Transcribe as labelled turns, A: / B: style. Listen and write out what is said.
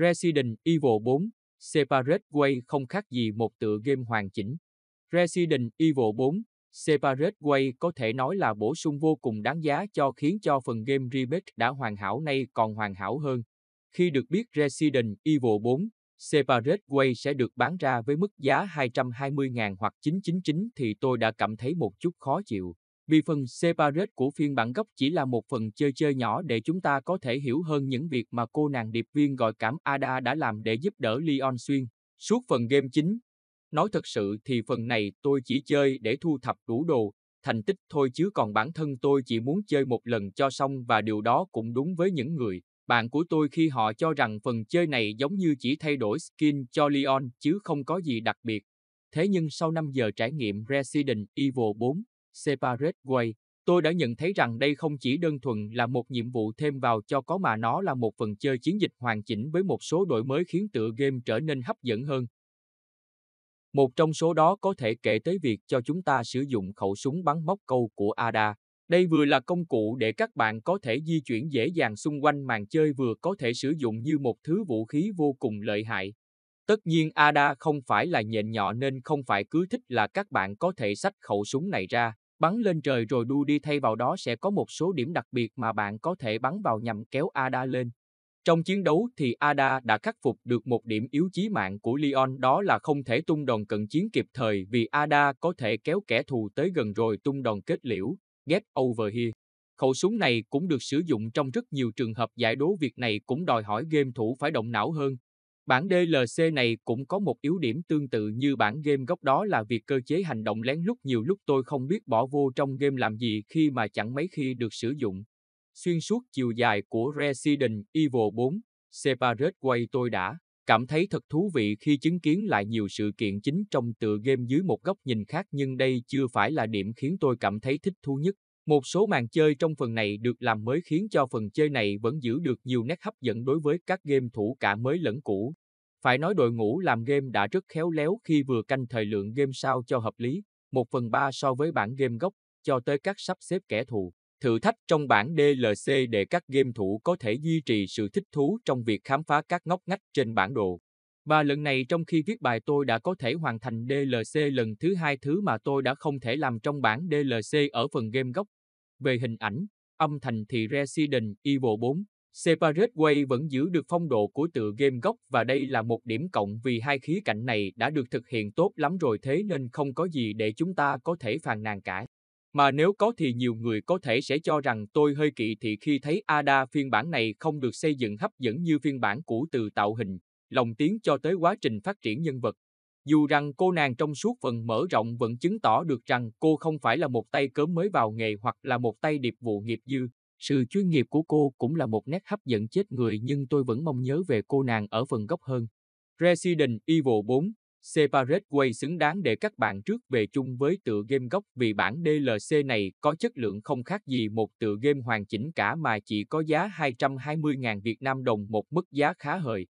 A: Resident Evil 4 Separate Way không khác gì một tựa game hoàn chỉnh. Resident Evil 4 Separate Way có thể nói là bổ sung vô cùng đáng giá cho khiến cho phần game remake đã hoàn hảo nay còn hoàn hảo hơn. Khi được biết Resident Evil 4 Separate Way sẽ được bán ra với mức giá 220.000 hoặc 999 thì tôi đã cảm thấy một chút khó chịu vì phần separate của phiên bản gốc chỉ là một phần chơi chơi nhỏ để chúng ta có thể hiểu hơn những việc mà cô nàng điệp viên gọi cảm Ada đã làm để giúp đỡ Leon xuyên. Suốt phần game chính, nói thật sự thì phần này tôi chỉ chơi để thu thập đủ đồ, thành tích thôi chứ còn bản thân tôi chỉ muốn chơi một lần cho xong và điều đó cũng đúng với những người. Bạn của tôi khi họ cho rằng phần chơi này giống như chỉ thay đổi skin cho Leon chứ không có gì đặc biệt. Thế nhưng sau 5 giờ trải nghiệm Resident Evil 4, Separate Way, tôi đã nhận thấy rằng đây không chỉ đơn thuần là một nhiệm vụ thêm vào cho có mà nó là một phần chơi chiến dịch hoàn chỉnh với một số đổi mới khiến tựa game trở nên hấp dẫn hơn. Một trong số đó có thể kể tới việc cho chúng ta sử dụng khẩu súng bắn móc câu của ADA. Đây vừa là công cụ để các bạn có thể di chuyển dễ dàng xung quanh màn chơi vừa có thể sử dụng như một thứ vũ khí vô cùng lợi hại. Tất nhiên ADA không phải là nhện nhọ nên không phải cứ thích là các bạn có thể xách khẩu súng này ra. Bắn lên trời rồi đu đi thay vào đó sẽ có một số điểm đặc biệt mà bạn có thể bắn vào nhằm kéo Ada lên. Trong chiến đấu thì Ada đã khắc phục được một điểm yếu chí mạng của Leon đó là không thể tung đòn cận chiến kịp thời vì Ada có thể kéo kẻ thù tới gần rồi tung đòn kết liễu, get over here. Khẩu súng này cũng được sử dụng trong rất nhiều trường hợp giải đố việc này cũng đòi hỏi game thủ phải động não hơn, Bản DLC này cũng có một yếu điểm tương tự như bản game gốc đó là việc cơ chế hành động lén lút nhiều lúc tôi không biết bỏ vô trong game làm gì khi mà chẳng mấy khi được sử dụng. Xuyên suốt chiều dài của Resident Evil 4, Separate Way tôi đã cảm thấy thật thú vị khi chứng kiến lại nhiều sự kiện chính trong tựa game dưới một góc nhìn khác nhưng đây chưa phải là điểm khiến tôi cảm thấy thích thú nhất. Một số màn chơi trong phần này được làm mới khiến cho phần chơi này vẫn giữ được nhiều nét hấp dẫn đối với các game thủ cả mới lẫn cũ. Phải nói đội ngũ làm game đã rất khéo léo khi vừa canh thời lượng game sao cho hợp lý, 1 phần 3 so với bản game gốc, cho tới các sắp xếp kẻ thù. Thử thách trong bản DLC để các game thủ có thể duy trì sự thích thú trong việc khám phá các ngóc ngách trên bản đồ. Và lần này trong khi viết bài tôi đã có thể hoàn thành DLC lần thứ hai thứ mà tôi đã không thể làm trong bản DLC ở phần game gốc. Về hình ảnh, âm thanh thì Resident Evil 4 Separate Way vẫn giữ được phong độ của tựa game gốc và đây là một điểm cộng vì hai khía cạnh này đã được thực hiện tốt lắm rồi thế nên không có gì để chúng ta có thể phàn nàn cả. Mà nếu có thì nhiều người có thể sẽ cho rằng tôi hơi kỵ thị khi thấy ADA phiên bản này không được xây dựng hấp dẫn như phiên bản cũ từ tạo hình, lồng tiếng cho tới quá trình phát triển nhân vật. Dù rằng cô nàng trong suốt phần mở rộng vẫn chứng tỏ được rằng cô không phải là một tay cớm mới vào nghề hoặc là một tay điệp vụ nghiệp dư, sự chuyên nghiệp của cô cũng là một nét hấp dẫn chết người nhưng tôi vẫn mong nhớ về cô nàng ở phần gốc hơn. Resident Evil 4 Separate Way xứng đáng để các bạn trước về chung với tựa game gốc vì bản DLC này có chất lượng không khác gì một tựa game hoàn chỉnh cả mà chỉ có giá 220.000 Việt Nam đồng một mức giá khá hời.